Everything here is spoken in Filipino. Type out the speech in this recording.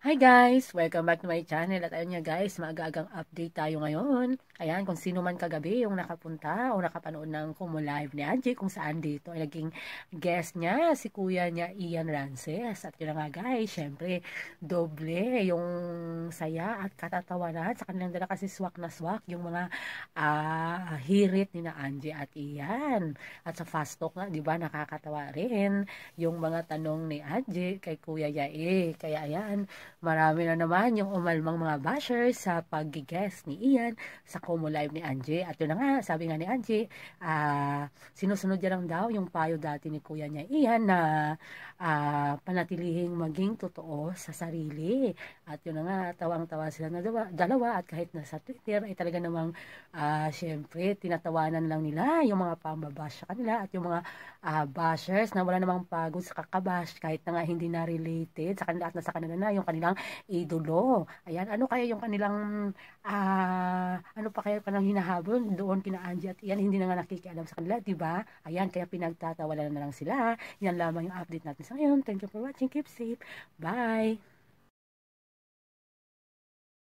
Hi guys! Welcome back to my channel. At ayun nga guys, maaga update tayo ngayon. Ayan, kung sino man kagabi yung nakapunta o nakapanood ng Kumo Live ni Angie, kung saan dito ay naging guest niya, si kuya niya Ian Rances. At yun nga guys, syempre, doble yung saya at katatawanan sa kanilang dala kasi swak na swak yung mga uh, hirit ni na Angie at Ian. At sa fast talk nga, di ba, nakakatawa rin yung mga tanong ni Angie kay kuya Yae. Kaya ayan, Marami na naman yung umalmang mga bashers sa pag-guess ni Ian sa Como Live ni Angie. At yun na nga, sabi nga ni Angie, uh, sinusunod niya lang daw yung payo dati ni kuya niya Ian na uh, panatilihing maging totoo sa sarili. At yun na nga, tawang-tawa sila na dalawa, dalawa at kahit na sa Twitter ay talaga namang uh, syempre tinatawanan lang nila yung mga pambabash sa kanila at yung mga uh, bashers na wala namang pagod sa kakabash kahit na nga hindi na related sa kanila at nasa kanila na yung kanila mga idolo. Ayan, ano kaya yung kanilang, uh, ano pa kaya kanang hinahabol doon kina Angie at Ian, hindi na nga nakikialam sa kanila, di ba? Ayan, kaya pinagtatawalan na lang sila. Yan lamang yung update natin sa ngayon. Thank you for watching. Keep safe. Bye!